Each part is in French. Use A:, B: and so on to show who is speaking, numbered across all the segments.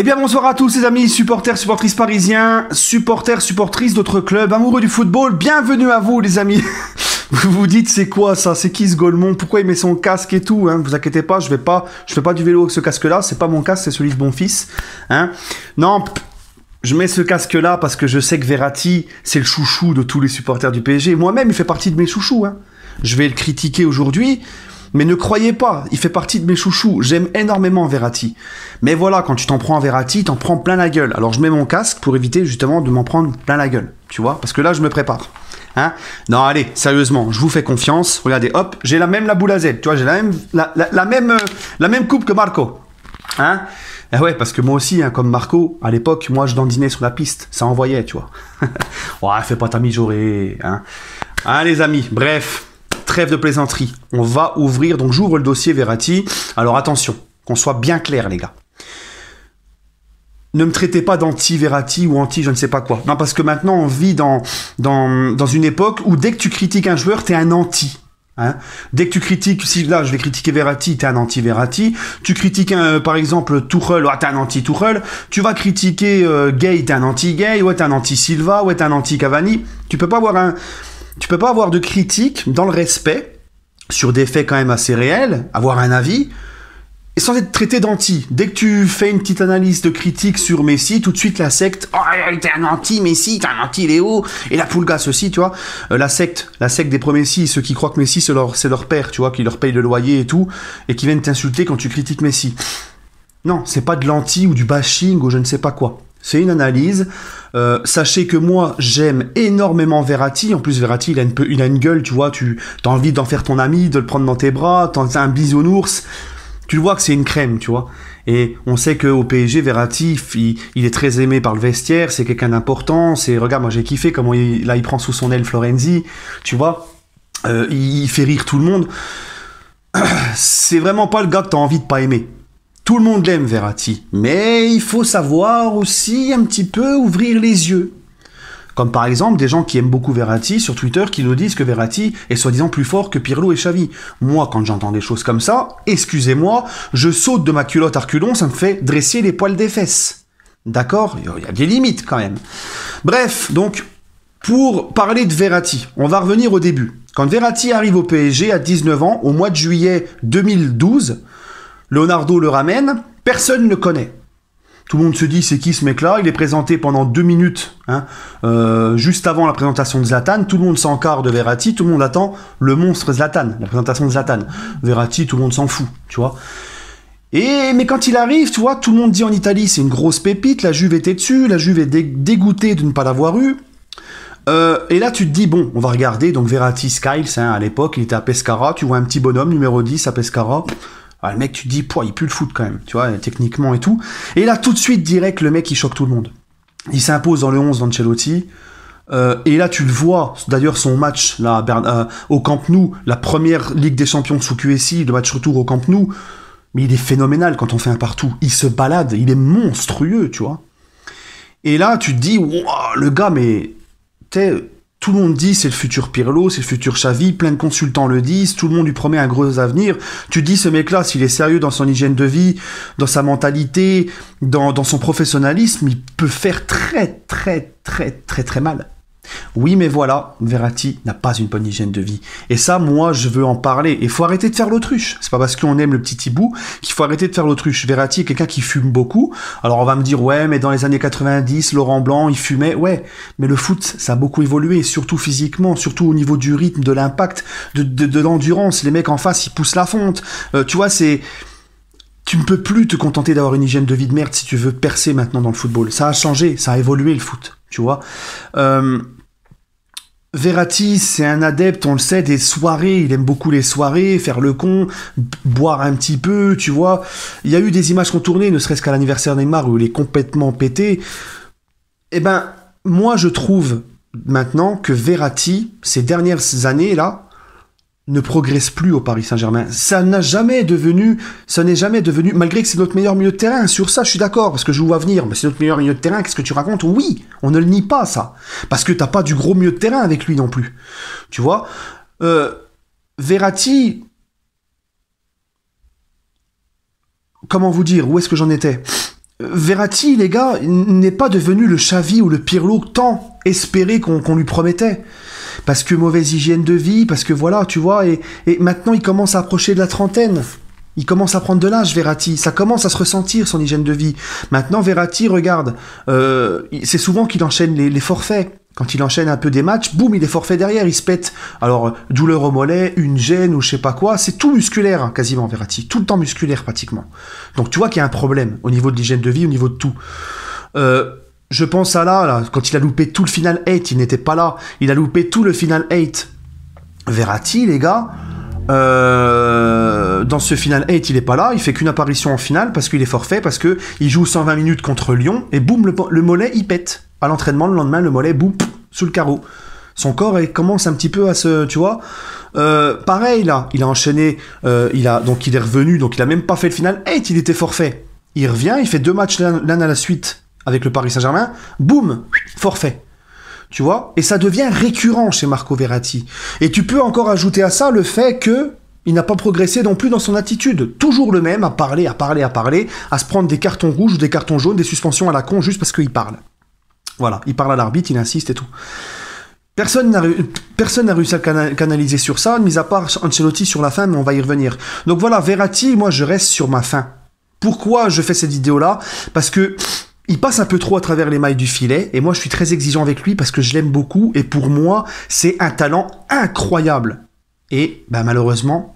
A: Eh bien bonsoir à tous les amis, supporters, supportrices parisiens, supporters, supportrices d'autres clubs, amoureux du football, bienvenue à vous les amis Vous vous dites c'est quoi ça, c'est qui ce Golemont, pourquoi il met son casque et tout, hein vous inquiétez pas, je vais pas, je fais pas du vélo avec ce casque-là, c'est pas mon casque, c'est celui de mon fils. Hein non, je mets ce casque-là parce que je sais que Verratti, c'est le chouchou de tous les supporters du PSG. Moi-même, il fait partie de mes chouchous. Hein. Je vais le critiquer aujourd'hui, mais ne croyez pas, il fait partie de mes chouchous. J'aime énormément Verratti. Mais voilà, quand tu t'en prends à Verratti, t'en prends plein la gueule. Alors je mets mon casque pour éviter justement de m'en prendre plein la gueule. Tu vois Parce que là, je me prépare. Hein non, allez, sérieusement, je vous fais confiance. Regardez, hop, j'ai la même la boule à Z. Tu vois, j'ai la même, la, même, euh, la même coupe que Marco. Hein eh ouais, parce que moi aussi, hein, comme Marco, à l'époque, moi je dandinais sur la piste, ça envoyait, tu vois. ouais, fais pas ta mijaurée, hein. Hein, les amis, bref, Trêve de plaisanterie. On va ouvrir, donc j'ouvre le dossier Verratti. Alors attention, qu'on soit bien clair, les gars. Ne me traitez pas d'anti-Verratti ou anti je ne sais pas quoi. Non, parce que maintenant on vit dans, dans, une époque où dès que tu critiques un joueur, t'es un anti. Hein. Dès que tu critiques, si là je vais critiquer Verratti, t'es un anti-Verratti. Tu critiques par exemple Tourelle, ouais, ah, t'es un anti-Tourelle. Tu vas critiquer euh, Gay, t'es un anti-Gay, ouais, t'es un anti-Silva, ouais, t'es un anti-Cavani. Tu peux pas avoir un, tu peux pas avoir de critique dans le respect sur des faits quand même assez réels, avoir un avis, et sans être traité d'anti. Dès que tu fais une petite analyse de critique sur Messi, tout de suite la secte, oh, t'es un anti Messi, t'es un anti Léo, et la foule gasse aussi, tu vois. Euh, la secte, la secte des pro-Messi, ceux qui croient que Messi c'est leur, c'est leur père, tu vois, qui leur paye le loyer et tout, et qui viennent t'insulter quand tu critiques Messi. Non, c'est pas de l'anti ou du bashing ou je ne sais pas quoi. C'est une analyse. Euh, sachez que moi, j'aime énormément Verratti. En plus, Verratti, il a une, gueule, tu vois. Tu as envie d'en faire ton ami, de le prendre dans tes bras. as un bisounours. Tu vois que c'est une crème, tu vois. Et on sait qu'au PSG, Verratti, il, est très aimé par le vestiaire. C'est quelqu'un d'important. C'est, regarde, moi j'ai kiffé comment il, là, il prend sous son aile Florenzi. Tu vois, euh, il, fait rire tout le monde. C'est vraiment pas le gars que as envie de pas aimer. Tout le monde l'aime, Verratti, mais il faut savoir aussi un petit peu ouvrir les yeux. Comme par exemple des gens qui aiment beaucoup Verratti sur Twitter qui nous disent que Verratti est soi-disant plus fort que Pirlo et Xavi. Moi, quand j'entends des choses comme ça, excusez-moi, je saute de ma culotte à ça me fait dresser les poils des fesses. D'accord Il y a des limites quand même. Bref, donc, pour parler de Verratti, on va revenir au début. Quand Verratti arrive au PSG à 19 ans, au mois de juillet 2012, Leonardo le ramène, personne ne le connaît. Tout le monde se dit c'est qui ce mec-là Il est présenté pendant deux minutes, hein, euh, juste avant la présentation de Zlatan. Tout le monde s'encarre de Verratti, tout le monde attend le monstre Zlatan, la présentation de Zlatan. Verratti, tout le monde s'en fout, tu vois. Et mais quand il arrive, tu vois, tout le monde dit en Italie c'est une grosse pépite, la Juve était dessus, la Juve est dégoûtée de ne pas l'avoir eu. Euh, et là, tu te dis, bon, on va regarder. Donc, Verratti Skiles, hein, à l'époque, il était à Pescara. Tu vois un petit bonhomme, numéro 10, à Pescara. Ah, le mec, tu te dis, il pue le foot quand même, tu vois, techniquement et tout. Et là, tout de suite, direct, le mec, il choque tout le monde. Il s'impose dans le 11 d'Ancelotti. Euh, et là, tu le vois, d'ailleurs, son match là, euh, au Camp Nou, la première Ligue des Champions sous QSI, le match retour au Camp Nou, mais il est phénoménal quand on fait un partout. Il se balade, il est monstrueux, tu vois. Et là, tu te dis, le gars, mais t'es tout le monde dit c'est le futur Pirlo, c'est le futur Xavi, plein de consultants le disent, tout le monde lui promet un gros avenir. Tu dis ce mec-là, s'il est sérieux dans son hygiène de vie, dans sa mentalité, dans, son professionnalisme, il peut faire très très très très très, très mal. Oui, mais voilà, Verratti n'a pas une bonne hygiène de vie. Et ça, moi, je veux en parler. Et faut arrêter de faire l'autruche. C'est pas parce qu'on aime le petit hibou qu'il faut arrêter de faire l'autruche. Verratti est quelqu'un qui fume beaucoup. Alors on va me dire, ouais, mais dans les années 90, Laurent Blanc, il fumait. Ouais, mais le foot, ça a beaucoup évolué, surtout physiquement, surtout au niveau du rythme, de l'impact, de, l'endurance. Les mecs en face, ils poussent la fonte. Euh, tu vois, c'est tu ne peux plus te contenter d'avoir une hygiène de vie de merde si tu veux percer maintenant dans le football. Ça a changé, ça a évolué le foot, tu vois. Euh, Verratti, c'est un adepte, on le sait, des soirées. Il aime beaucoup les soirées, faire le con, boire un petit peu, tu vois. Il y a eu des images qu'on tournait, ne serait-ce qu'à l'anniversaire Neymar où il est complètement pété. Eh ben, moi, je trouve maintenant que Verratti, ces dernières années-là, ne progresse plus au Paris Saint-Germain. Ça n'a jamais devenu, ça n'est jamais devenu, malgré que c'est notre meilleur milieu de terrain, sur ça je suis d'accord, parce que je vous vois venir, mais c'est notre meilleur milieu de terrain, qu'est-ce que tu racontes Oui, on ne le nie pas ça, parce que t'as pas du gros milieu de terrain avec lui non plus. Tu vois euh, Verratti, comment vous dire, où est-ce que j'en étais Verratti, les gars, n'est pas devenu le Chavi ou le Pirlo tant espéré qu'on lui promettait parce que mauvaise hygiène de vie, parce que voilà, tu vois, et, maintenant il commence à approcher de la trentaine. Il commence à prendre de l'âge, Verratti. Ça commence à se ressentir, son hygiène de vie. Maintenant, Verratti, regarde, euh, c'est souvent qu'il enchaîne les, forfaits. Quand il enchaîne un peu des matchs, boum, il est forfait derrière, il se pète. Alors, douleur au mollet, une gêne ou je sais pas quoi, c'est tout musculaire, hein, quasiment, Verratti. Tout le temps musculaire, pratiquement. Donc, tu vois qu'il y a un problème au niveau de l'hygiène de vie, au niveau de tout. Euh, je pense à là, là, quand il a loupé tout le final 8, il n'était pas là. Il a loupé tout le final 8. Verratti, les gars, euh, dans ce final 8, il n'est pas là. Il fait qu'une apparition en finale parce qu'il est forfait, parce que il joue 120 minutes contre Lyon et boum, le, mollet, il pète. À l'entraînement, le lendemain, le mollet, boum, sous le carreau. Son corps il commence un petit peu à se, tu vois. Euh, pareil là, il a enchaîné, euh, il a donc il est revenu, donc il a même pas fait le final 8, il était forfait. Il revient, il fait deux matchs l'un à la suite avec le Paris Saint-Germain, boum, forfait. Tu vois Et ça devient récurrent chez Marco Verratti. Et tu peux encore ajouter à ça le fait que il n'a pas progressé non plus dans son attitude. Toujours le même, à parler, à parler, à parler, à se prendre des cartons rouges ou des cartons jaunes, des suspensions à la con juste parce qu'il parle. Voilà, il parle à l'arbitre, il insiste et tout. Personne n'a, personne n'a réussi à canaliser sur ça, mis à part Ancelotti sur la fin, mais on va y revenir. Donc voilà, Verratti, moi je reste sur ma fin. Pourquoi je fais cette vidéo-là Parce que il passe un peu trop à travers les mailles du filet et moi je suis très exigeant avec lui parce que je l'aime beaucoup et pour moi c'est un talent incroyable. Et bah, malheureusement,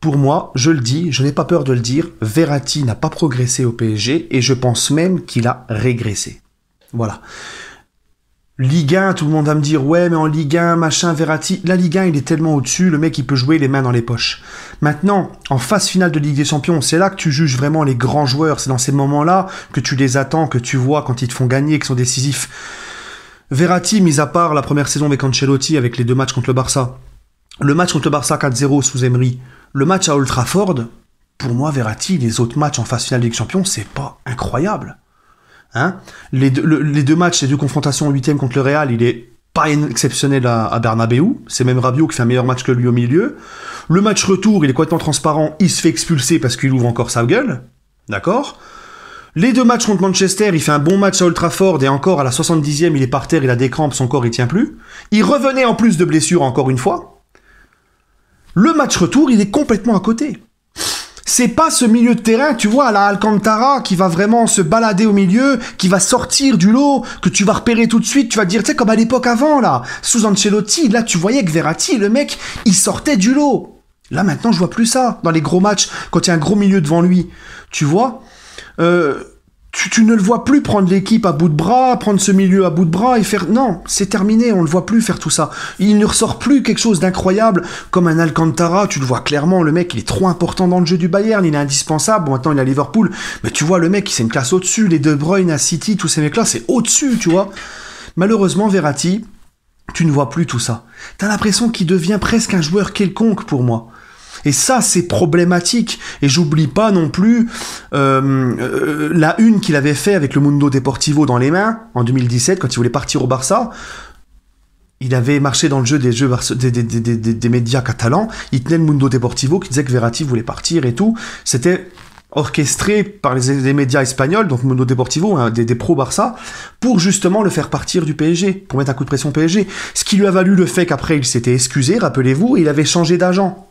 A: pour moi, je le dis, je n'ai pas peur de le dire, Verratti n'a pas progressé au PSG et je pense même qu'il a régressé. Voilà. Ligue 1, tout le monde va me dire ouais, mais en Ligue 1, machin, Verratti. La Ligue 1, il est tellement au-dessus, le mec, il peut jouer les mains dans les poches. Maintenant, en phase finale de Ligue des Champions, c'est là que tu juges vraiment les grands joueurs. C'est dans ces moments-là que tu les attends, que tu vois quand ils te font gagner, qu'ils sont décisifs. Verratti, mis à part la première saison avec Ancelotti, avec les deux matchs contre le Barça, le match contre le Barça 4-0 sous Emery, le match à Old Trafford, pour moi, Verratti, les autres matchs en phase finale de Ligue des Champions, c'est pas incroyable. Hein. les, deux, les deux matchs, les deux confrontations en huitième contre le Real, il est pas exceptionnel à, Bernabeu. C'est même Rabiot qui fait un meilleur match que lui au milieu. Le match retour, il est complètement transparent. Il se fait expulser parce qu'il ouvre encore sa gueule. D'accord Les deux matchs contre Manchester, il fait un bon match à Old Trafford et encore à la 70e, il est par terre, il a des crampes, son corps il tient plus. Il revenait en plus de blessure encore une fois. Le match retour, il est complètement à côté c'est pas ce milieu de terrain, tu vois, à la Alcantara qui va vraiment se balader au milieu, qui va sortir du lot, que tu vas repérer tout de suite, tu vas dire, tu sais, comme à l'époque avant, là, sous Ancelotti, là, tu voyais que Verratti, le mec, il sortait du lot. Là, maintenant, je vois plus ça dans les gros matchs, quand il y a un gros milieu devant lui, tu vois. Euh, tu, ne le vois plus prendre l'équipe à bout de bras, prendre ce milieu à bout de bras et faire non, c'est terminé, on le voit plus faire tout ça. Il ne ressort plus quelque chose d'incroyable comme un Alcantara, tu le vois clairement, le mec il est trop important dans le jeu du Bayern, il est indispensable. Bon maintenant il est à Liverpool, mais tu vois le mec s'est une classe au-dessus, les De Bruyne à City, tous ces mecs là c'est au-dessus, tu vois. Malheureusement Verratti, tu ne vois plus tout ça. T'as l'impression qu'il devient presque un joueur quelconque pour moi. Et ça, c'est problématique. Et j'oublie pas non plus euh, euh, la une qu'il avait fait avec le Mundo Deportivo dans les mains en 2017 quand il voulait partir au Barça. Il avait marché dans le jeu des jeux des, des, médias catalans. Il tenait le Mundo Deportivo qui disait que Verratti voulait partir et tout. C'était orchestré par les, médias espagnols, donc Mundo Deportivo, hein, des, des pro Barça, pour justement le faire partir du PSG, pour mettre un coup de pression PSG. Ce qui lui a valu le fait qu'après il s'était excusé, rappelez-vous, il avait changé d'agent.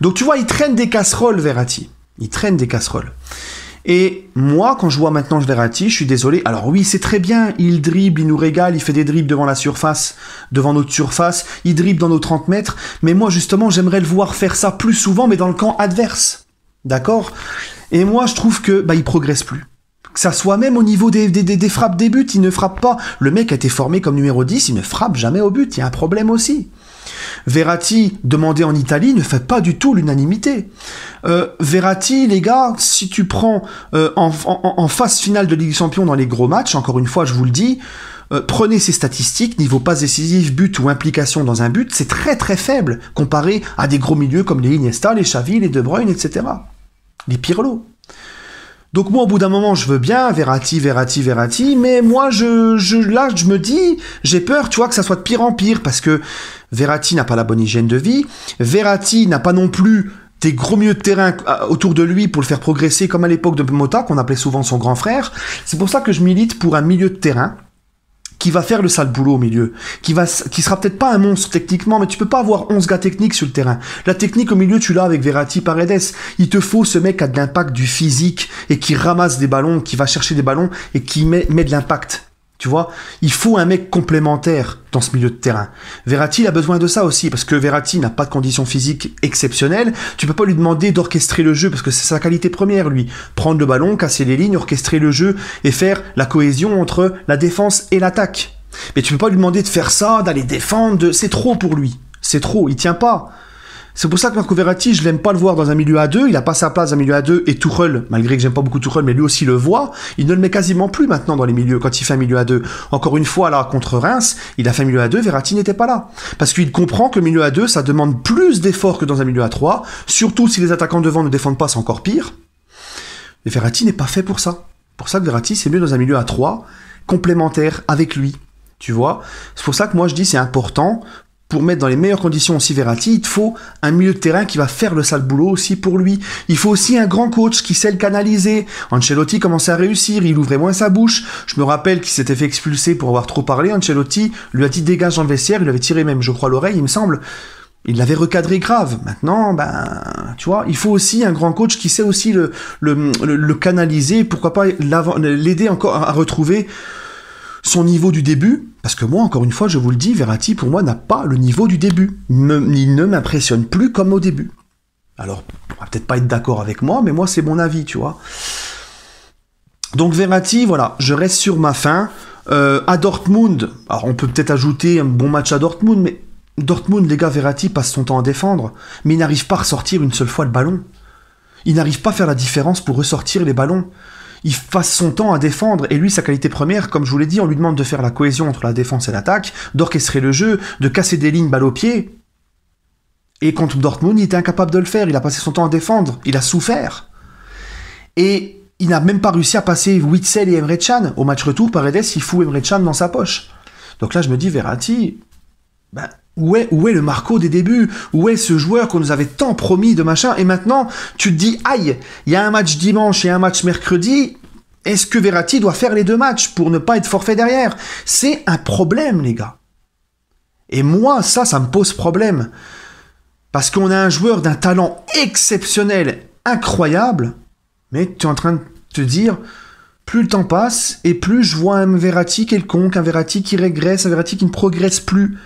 A: Donc tu vois, il traîne des casseroles, Verratti. Il traîne des casseroles. Et moi, quand je vois maintenant Verratti, je suis désolé. Alors oui, c'est très bien, il dribble, il nous régale, il fait des dribbles devant la surface, devant notre surface, il dribble dans nos 30 mètres. Mais moi, justement, j'aimerais le voir faire ça plus souvent, mais dans le camp adverse. D'accord Et moi, je trouve que bah, il progresse plus. Que ça soit même au niveau des, des, des, frappes des buts, il ne frappe pas. Le mec a été formé comme numéro 10, il ne frappe jamais au but, il y a un problème aussi. Verratti, demandé en Italie, ne fait pas du tout l'unanimité. Euh, Verratti, les gars, si tu prends euh, en, phase finale de Ligue champion dans les gros matchs, encore une fois, je vous le dis, euh, prenez ces statistiques, niveau pas décisif, but ou implication dans un but, c'est très très faible comparé à des gros milieux comme les Iniesta, les Xavi, les De Bruyne, etc. Les Pirlo. Donc moi, au bout d'un moment, je veux bien Verratti, Verratti, Verratti, mais moi, je, je là, je me dis, j'ai peur, tu vois, que ça soit de pire en pire, parce que Verratti n'a pas la bonne hygiène de vie. Verratti n'a pas non plus des gros milieux de terrain euh, autour de lui pour le faire progresser, comme à l'époque de Mota, qu'on appelait souvent son grand frère. C'est pour ça que je milite pour un milieu de terrain qui va faire le sale boulot au milieu, qui va, qui sera peut-être pas un monstre techniquement, mais tu peux pas avoir 11 gars techniques sur le terrain. La technique au milieu, tu l'as avec Verratti, Paredes. Il te faut ce mec qui a de l'impact du physique et qui ramasse des ballons, qui va chercher des ballons et qui met de l'impact. Tu vois, il faut un mec complémentaire dans ce milieu de terrain. Verratti a besoin de ça aussi, parce que Verratti n'a pas de conditions physiques exceptionnelles. Tu peux pas lui demander d'orchestrer le jeu, parce que c'est sa qualité première, lui. Prendre le ballon, casser les lignes, orchestrer le jeu et faire la cohésion entre la défense et l'attaque. Mais tu peux pas lui demander de faire ça, d'aller défendre, c'est trop pour lui. C'est trop, il tient pas. C'est pour ça que Marco Verratti, je l'aime pas le voir dans un milieu à deux. Il a pas sa place dans un milieu à deux. Et Tourelle, malgré que j'aime pas beaucoup Tourelle, mais lui aussi le voit. Il ne le met quasiment plus maintenant dans les milieux quand il fait un milieu à deux. Encore une fois, là, contre Reims, il a fait un milieu à deux. Verratti n'était pas là. Parce qu'il comprend que milieu à deux, ça demande plus d'efforts que dans un milieu à trois. Surtout si les attaquants devant ne défendent pas, c'est encore pire. Mais Verratti n'est pas fait pour ça. Pour ça que Verratti, c'est mieux dans un milieu à trois, complémentaire avec lui. Tu vois C'est pour ça que moi je dis c'est important pour mettre dans les meilleures conditions aussi Verratti, il faut un milieu de terrain qui va faire le sale boulot aussi pour lui. Il faut aussi un grand coach qui sait le canaliser. Ancelotti commençait à réussir, il ouvrait moins sa bouche. Je me rappelle qu'il s'était fait expulser pour avoir trop parlé. Ancelotti lui a dit dégage dans le vestiaire, il avait tiré même, je crois, l'oreille, il me semble. Il l'avait recadré grave. Maintenant, ben, tu vois, il faut aussi un grand coach qui sait aussi le canaliser, pourquoi pas l'aider encore à retrouver son niveau du début, parce que moi, encore une fois, je vous le dis, Verratti, pour moi, n'a pas le niveau du début. Il, ne m'impressionne plus comme au début. Alors, on va peut-être pas être d'accord avec moi, mais moi, c'est mon avis, tu vois. Donc, Verratti, voilà, je reste sur ma fin. Euh, à Dortmund, alors on peut peut-être ajouter un bon match à Dortmund, mais Dortmund, les gars, Verratti passe son temps à défendre, mais il n'arrive pas à ressortir une seule fois le ballon. Il n'arrive pas à faire la différence pour ressortir les ballons il fasse son temps à défendre. Et lui, sa qualité première, comme je vous l'ai dit, on lui demande de faire la cohésion entre la défense et l'attaque, d'orchestrer le jeu, de casser des lignes balle au pied. Et contre Dortmund, il était incapable de le faire. Il a passé son temps à défendre. Il a souffert. Et il n'a même pas réussi à passer Witzel et Emre Can. Au match retour, Paredes, il fout Emre Can dans sa poche. Donc là, je me dis, Verratti, ben, où est, le Marco des débuts Où est ce joueur qu'on nous avait tant promis de machin Et maintenant, tu te dis, aïe, il y a un match dimanche et un match mercredi. Est-ce que Verratti doit faire les deux matchs pour ne pas être forfait derrière C'est un problème, les gars. Et moi, ça, ça me pose problème. Parce qu'on a un joueur d'un talent exceptionnel, incroyable, mais tu es en train de te dire, plus le temps passe, et plus je vois un Verratti quelconque, un Verratti qui régresse, un Verratti qui ne progresse plus.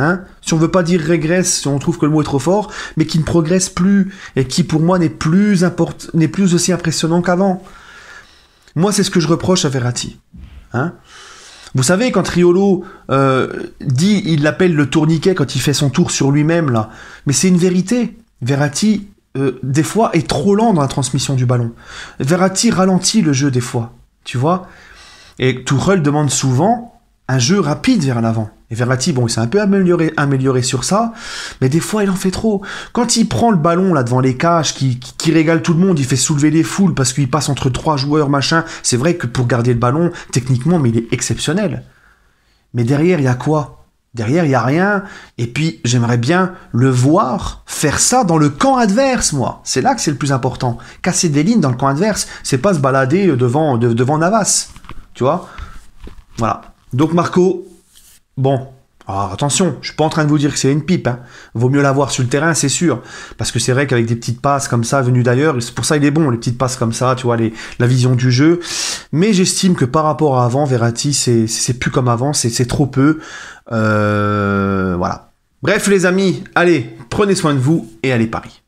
A: Hein. si on veut pas dire régresse, si on trouve que le mot est trop fort, mais qui ne progresse plus et qui pour moi n'est plus aussi impressionnant qu'avant. Moi, c'est ce que je reproche à Verratti. Hein vous savez, quand Riolo euh, dit, il l'appelle le tourniquet quand il fait son tour sur lui-même, là. Mais c'est une vérité. Verratti, euh, des fois, est trop lent dans la transmission du ballon. Verratti ralentit le jeu, des fois. Tu vois Et Tourelle demande souvent un jeu rapide vers l'avant. Et Verratti, bon, il s'est un peu amélioré, sur ça, mais des fois, il en fait trop. Quand il prend le ballon là devant les cages, qui, régale tout le monde, il fait soulever les foules parce qu'il passe entre trois joueurs, machin. C'est vrai que pour garder le ballon, techniquement, mais il est exceptionnel. Mais derrière, il y a quoi Derrière, il y a rien. Et puis, j'aimerais bien le voir faire ça dans le camp adverse, moi. C'est là que c'est le plus important. Casser des lignes dans le camp adverse, c'est pas se balader devant, devant Navas. Tu vois Voilà. Donc, Marco, Bon, alors attention, je suis pas en train de vous dire que c'est une pipe. Hein. Vaut mieux l'avoir sur le terrain, c'est sûr. Parce que c'est vrai qu'avec des petites passes comme ça venues d'ailleurs, c'est pour ça il est bon, les petites passes comme ça, tu vois, la vision du jeu. Mais j'estime que par rapport à avant, Verratti, c'est plus comme avant, c'est trop peu. Euh, voilà. Bref les amis, allez, prenez soin de vous et allez Paris.